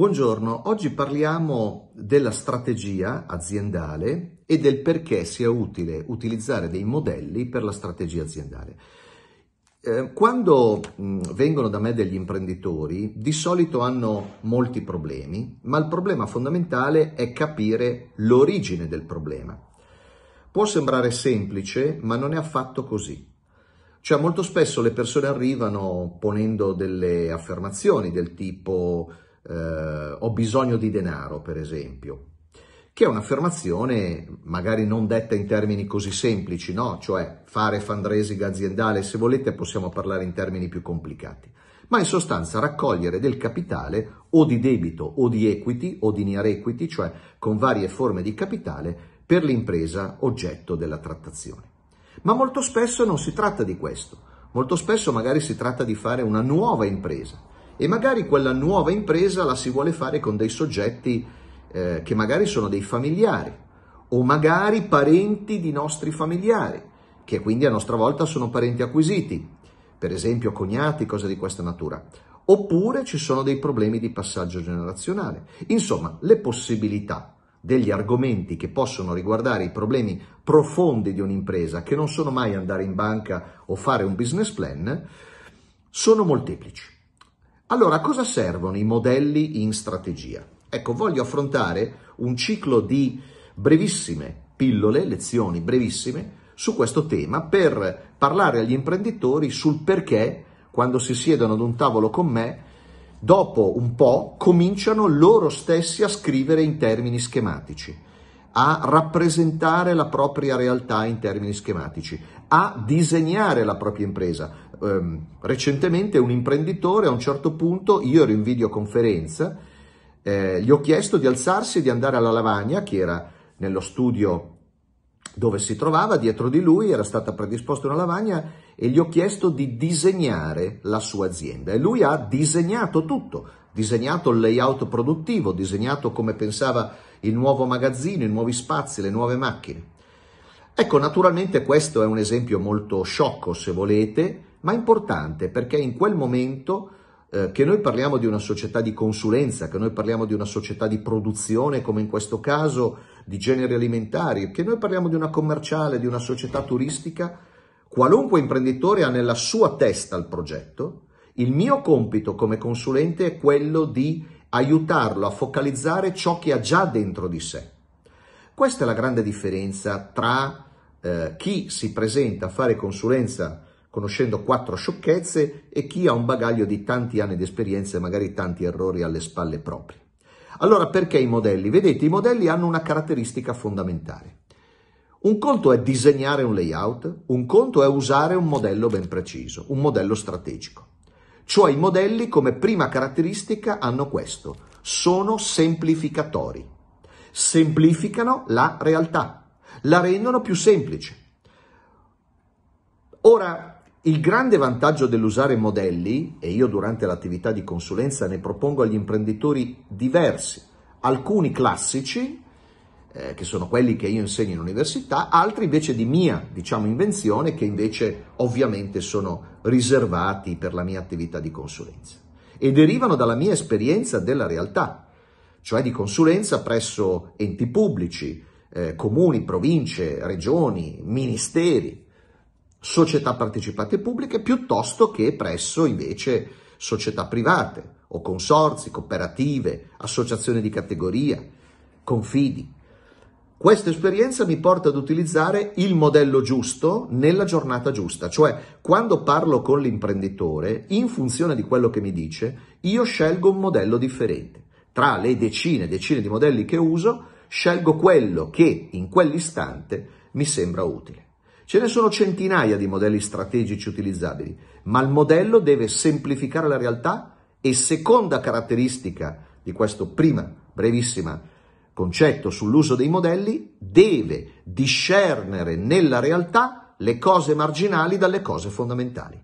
Buongiorno, oggi parliamo della strategia aziendale e del perché sia utile utilizzare dei modelli per la strategia aziendale. Eh, quando vengono da me degli imprenditori, di solito hanno molti problemi, ma il problema fondamentale è capire l'origine del problema. Può sembrare semplice, ma non è affatto così. Cioè, molto spesso le persone arrivano ponendo delle affermazioni del tipo eh, ho bisogno di denaro, per esempio, che è un'affermazione magari non detta in termini così semplici, no? Cioè fare fundraising aziendale, se volete possiamo parlare in termini più complicati, ma in sostanza raccogliere del capitale o di debito o di equity o di near equity, cioè con varie forme di capitale per l'impresa oggetto della trattazione. Ma molto spesso non si tratta di questo, molto spesso magari si tratta di fare una nuova impresa e magari quella nuova impresa la si vuole fare con dei soggetti eh, che magari sono dei familiari o magari parenti di nostri familiari, che quindi a nostra volta sono parenti acquisiti, per esempio cognati, cose di questa natura. Oppure ci sono dei problemi di passaggio generazionale. Insomma, le possibilità degli argomenti che possono riguardare i problemi profondi di un'impresa, che non sono mai andare in banca o fare un business plan, sono molteplici. Allora, a cosa servono i modelli in strategia? Ecco, voglio affrontare un ciclo di brevissime pillole, lezioni brevissime, su questo tema per parlare agli imprenditori sul perché, quando si siedono ad un tavolo con me, dopo un po' cominciano loro stessi a scrivere in termini schematici a rappresentare la propria realtà in termini schematici, a disegnare la propria impresa. Um, recentemente un imprenditore a un certo punto, io ero in videoconferenza, eh, gli ho chiesto di alzarsi e di andare alla lavagna che era nello studio dove si trovava, dietro di lui era stata predisposta una lavagna e gli ho chiesto di disegnare la sua azienda e lui ha disegnato tutto, disegnato il layout produttivo, disegnato come pensava il nuovo magazzino, i nuovi spazi, le nuove macchine. Ecco, naturalmente questo è un esempio molto sciocco, se volete, ma importante perché in quel momento eh, che noi parliamo di una società di consulenza, che noi parliamo di una società di produzione, come in questo caso di generi alimentari, che noi parliamo di una commerciale, di una società turistica, qualunque imprenditore ha nella sua testa il progetto, il mio compito come consulente è quello di aiutarlo a focalizzare ciò che ha già dentro di sé. Questa è la grande differenza tra eh, chi si presenta a fare consulenza conoscendo quattro sciocchezze e chi ha un bagaglio di tanti anni di esperienza e magari tanti errori alle spalle proprie. Allora perché i modelli? Vedete, i modelli hanno una caratteristica fondamentale. Un conto è disegnare un layout, un conto è usare un modello ben preciso, un modello strategico. Cioè i modelli come prima caratteristica hanno questo, sono semplificatori, semplificano la realtà, la rendono più semplice. Ora, il grande vantaggio dell'usare modelli, e io durante l'attività di consulenza ne propongo agli imprenditori diversi, alcuni classici, eh, che sono quelli che io insegno in università, altri invece di mia, diciamo, invenzione, che invece ovviamente sono riservati per la mia attività di consulenza e derivano dalla mia esperienza della realtà, cioè di consulenza presso enti pubblici, eh, comuni, province, regioni, ministeri, società partecipate pubbliche, piuttosto che presso invece società private o consorzi, cooperative, associazioni di categoria, confidi. Questa esperienza mi porta ad utilizzare il modello giusto nella giornata giusta, cioè quando parlo con l'imprenditore, in funzione di quello che mi dice, io scelgo un modello differente. Tra le decine e decine di modelli che uso, scelgo quello che in quell'istante mi sembra utile. Ce ne sono centinaia di modelli strategici utilizzabili, ma il modello deve semplificare la realtà e seconda caratteristica di questa prima brevissima concetto sull'uso dei modelli, deve discernere nella realtà le cose marginali dalle cose fondamentali.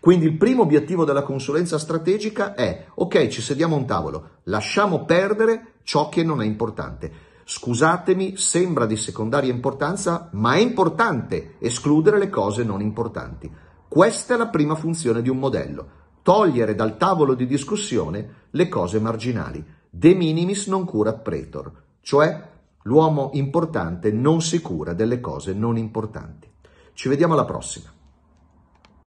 Quindi il primo obiettivo della consulenza strategica è, ok, ci sediamo a un tavolo, lasciamo perdere ciò che non è importante. Scusatemi, sembra di secondaria importanza, ma è importante escludere le cose non importanti. Questa è la prima funzione di un modello, togliere dal tavolo di discussione le cose marginali. De minimis non cura pretor. Cioè l'uomo importante non si cura delle cose non importanti. Ci vediamo alla prossima.